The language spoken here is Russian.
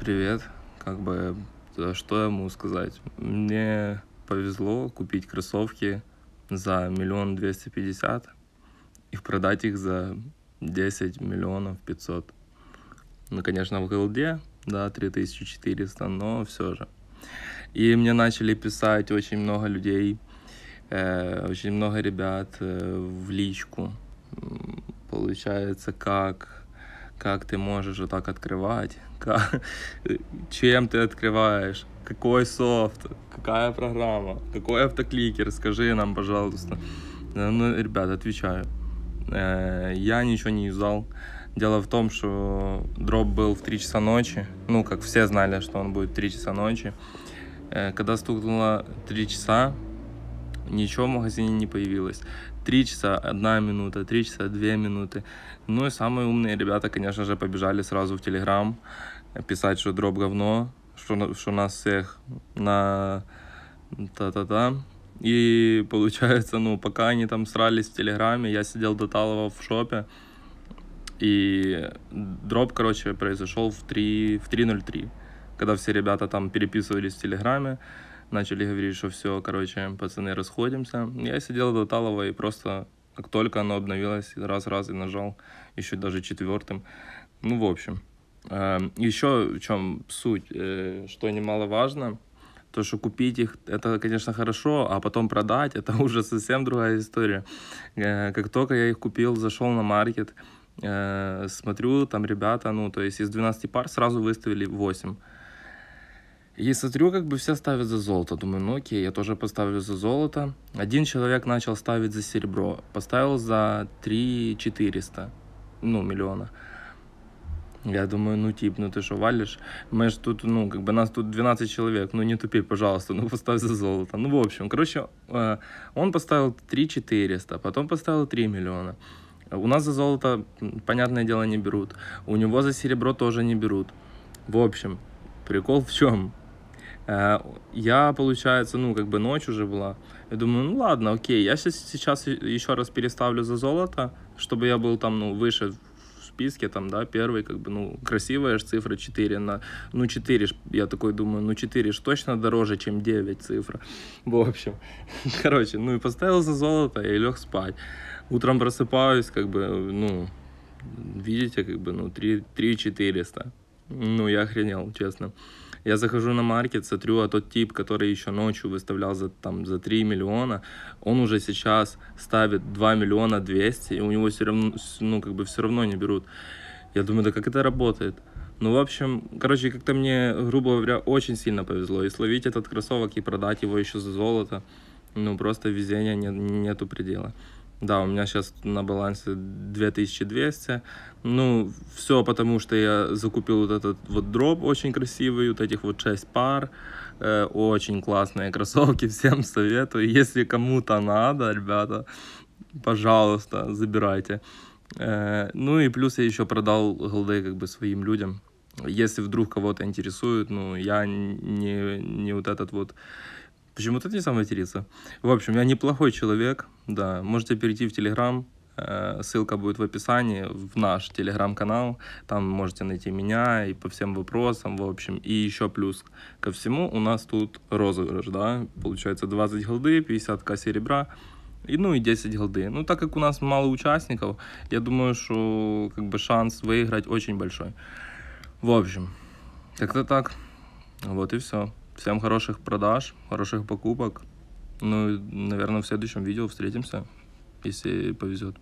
привет. Как бы, э, что я могу сказать? Мне повезло купить кроссовки за миллион двести пятьдесят и продать их за 10 миллионов пятьсот. Ну, конечно, в голде, да, 3400, но все же. И мне начали писать очень много людей, э, очень много ребят э, в личку. Получается, как как ты можешь вот так открывать, как, чем ты открываешь, какой софт, какая программа, какой автокликер, скажи нам, пожалуйста. Э, ну, ребят, отвечаю. Э, я ничего не юзал. Дело в том, что дроп был в 3 часа ночи. Ну, как все знали, что он будет в 3 часа ночи. Э, когда стукнуло 3 часа, ничего в магазине не появилось. 3 часа 1 минута, 3 часа 2 минуты. Ну и самые умные ребята, конечно же, побежали сразу в Телеграм писать, что дроп говно, что, что нас всех на та-та-та. И получается, ну, пока они там срались в Телеграме, я сидел до Талова в шопе, и дроп, короче, произошел в 3.03, в 3 когда все ребята там переписывались в Телеграме, начали говорить, что все, короче, пацаны, расходимся. Я сидел до Талова и просто, как только оно обновилось, раз-раз и нажал, еще даже четвертым. Ну, в общем. Эм, еще в чем суть, э, что немаловажно, то, что купить их, это, конечно, хорошо, а потом продать, это уже совсем другая история. Э, как только я их купил, зашел на маркет, э, смотрю, там ребята, ну, то есть из 12 пар сразу выставили 8. И смотрю, как бы все ставят за золото. Думаю, ну окей, я тоже поставлю за золото. Один человек начал ставить за серебро. Поставил за 3 400, ну, миллиона. Я думаю, ну, тип, ну ты что, валишь? Мы ж тут, ну, как бы нас тут 12 человек, ну не тупи, пожалуйста, ну поставь за золото. Ну, в общем, короче, э, он поставил 3 400, потом поставил 3 миллиона. У нас за золото, понятное дело, не берут. У него за серебро тоже не берут. В общем, прикол в чем? Э, я, получается, ну, как бы ночь уже была. Я думаю, ну ладно, окей, я сейчас, сейчас еще раз переставлю за золото, чтобы я был там, ну, выше в списке, там, да, первый, как бы, ну, красивая же цифра 4 на... Ну, 4, я такой думаю, ну, 4 же точно дороже, чем 9 цифра. В общем, короче, ну, и поставил за золото и лег спать. Утром просыпаюсь, как бы, ну, видите, как бы, ну, 3, 3 400. Ну, я охренел, честно. Я захожу на маркет, смотрю, а тот тип, который еще ночью выставлял за, там, за 3 миллиона, он уже сейчас ставит 2 миллиона 200, и у него все равно, ну, как бы все равно не берут. Я думаю, да как это работает? Ну, в общем, короче, как-то мне, грубо говоря, очень сильно повезло. И словить этот кроссовок, и продать его еще за золото, ну, просто везения нет, нету предела. Да, у меня сейчас на балансе 2200. Ну, все потому, что я закупил вот этот вот дроп очень красивый, вот этих вот 6 пар. Э, очень классные кроссовки, всем советую. Если кому-то надо, ребята, пожалуйста, забирайте. Э, ну и плюс я еще продал голды как бы своим людям. Если вдруг кого-то интересует, ну, я не, не вот этот вот почему не нельзя материться. В общем, я неплохой человек, да. Можете перейти в Телеграм, э, ссылка будет в описании, в наш Телеграм-канал, там можете найти меня и по всем вопросам, в общем. И еще плюс ко всему у нас тут розыгрыш, да, получается 20 голды, 50к серебра, и, ну и 10 голды. Ну, так как у нас мало участников, я думаю, что как бы шанс выиграть очень большой. В общем, как-то так. Вот и все. Всем хороших продаж, хороших покупок. Ну наверное, в следующем видео встретимся, если повезет.